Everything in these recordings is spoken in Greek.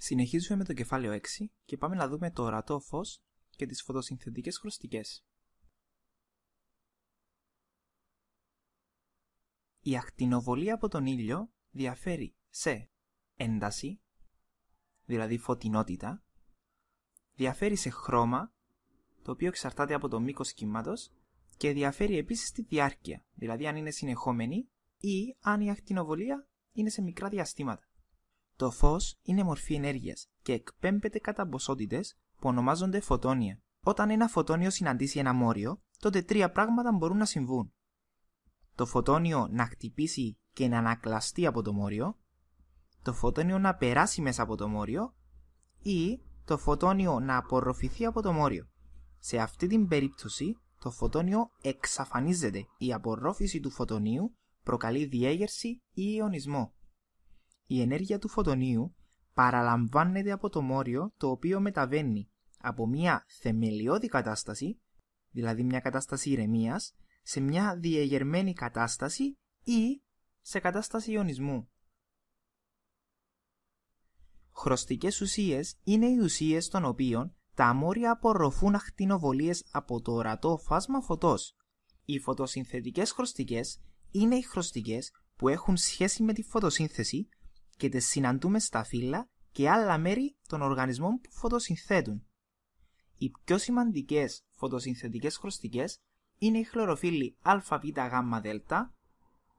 Συνεχίζουμε με το κεφάλαιο 6 και πάμε να δούμε το ορατό φως και τις φωτοσυνθετικές χρωστικές. Η ακτινοβολία από τον ήλιο διαφέρει σε ένταση, δηλαδή φωτεινότητα, διαφέρει σε χρώμα, το οποίο εξαρτάται από το μήκος κύματος και διαφέρει επίσης στη διάρκεια, δηλαδή αν είναι συνεχόμενη ή αν η ακτινοβολία είναι σε μικρά διαστήματα. Το φως είναι μορφή ενέργειας και εκπέμπεται κατά ποσότητες που ονομάζονται φωτόνια. Όταν ένα φωτόνιο συναντήσει ένα μόριο, τότε τρία πράγματα μπορούν να συμβούν. Το φωτόνιο να χτυπήσει και να ανακλαστεί από το μόριο, το φωτόνιο να περάσει μέσα από το μόριο ή το φωτόνιο να απορροφηθεί από το μόριο. Σε αυτή την περίπτωση, το φωτόνιο εξαφανίζεται. Η απορρόφηση του φωτονίου προκαλεί διέγερση ή ιονισμό η ενέργεια του φωτονίου παραλαμβάνεται από το μόριο το οποίο μεταβαίνει από μια θεμελιώδη κατάσταση, δηλαδή μια κατάσταση ηρεμίας, σε μια διεγερμένη κατάσταση ή σε κατάσταση ιονισμού. Χρωστικές ουσίες είναι οι ουσίες των οποίων τα μόρια απορροφούν ακτινοβολίες από το ορατό φάσμα φωτός. Οι φωτοσυνθετικές χρωστικές είναι οι χρωστικές που έχουν σχέση με τη φωτοσύνθεση και τις συναντούμε στα φύλλα και άλλα μέρη των οργανισμών που φωτοσυνθέτουν. Οι πιο σημαντικές φωτοσυνθετικές χρωστικές είναι η χλωροφύλλοι αβγδ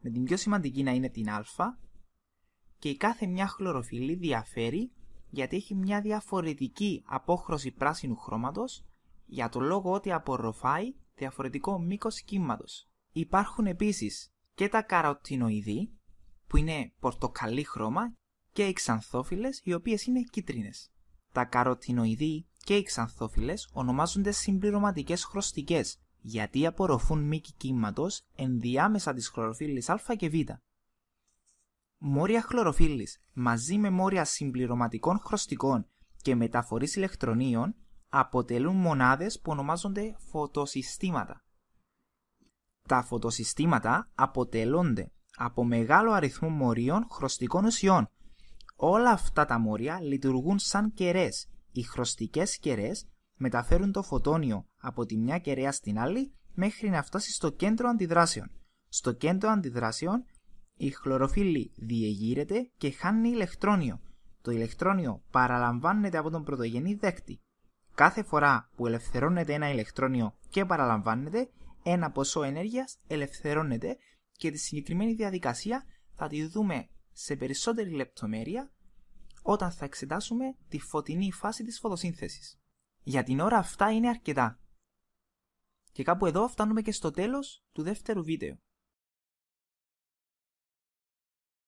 με την πιο σημαντική να είναι την α και η κάθε μια χλωροφύλλη διαφέρει γιατί έχει μια διαφορετική απόχρωση πράσινου χρώματος για το λόγο ότι απορροφάει διαφορετικό μήκος κύματος. Υπάρχουν επίσης και τα καροτινοειδή που είναι πορτοκαλί χρώμα και οι ξανθόφυλλες οι οποίες είναι κίτρινες. Τα καροτινοειδή και οι ξανθόφυλλες ονομάζονται συμπληρωματικές χρωστικές γιατί απορροφούν μήκη κύματος ενδιάμεσα της χλωροφύλλης α και β. Μόρια χλωροφύλλης μαζί με μόρια συμπληρωματικών χρωστικών και μεταφορής ηλεκτρονίων αποτελούν μονάδες που ονομάζονται φωτοσυστήματα. Τα φωτοσυστήματα αποτελούνται από μεγάλο αριθμό μορίων χρωστικών ουσιών. Όλα αυτά τα μορία λειτουργούν σαν κεραίες. Οι χρωστικές κεραίες μεταφέρουν το φωτόνιο από τη μια κεραία στην άλλη μέχρι να φτάσει στο κέντρο αντιδράσεων. Στο κέντρο αντιδράσεων η χλωροφύλλη διεγείρεται και χάνει ηλεκτρόνιο. Το ηλεκτρόνιο παραλαμβάνεται από τον πρωτογενή δέκτη. Κάθε φορά που ελευθερώνεται ένα ηλεκτρόνιο και παραλαμβάνεται, ένα ποσό ενέργειας ελευθερώνεται και τη συγκεκριμένη διαδικασία θα τη δούμε σε περισσότερη λεπτομέρεια όταν θα εξετάσουμε τη φωτεινή φάση της φωτοσύνθεσης. Για την ώρα αυτά είναι αρκετά. Και κάπου εδώ φτάνουμε και στο τέλος του δεύτερου βίντεο.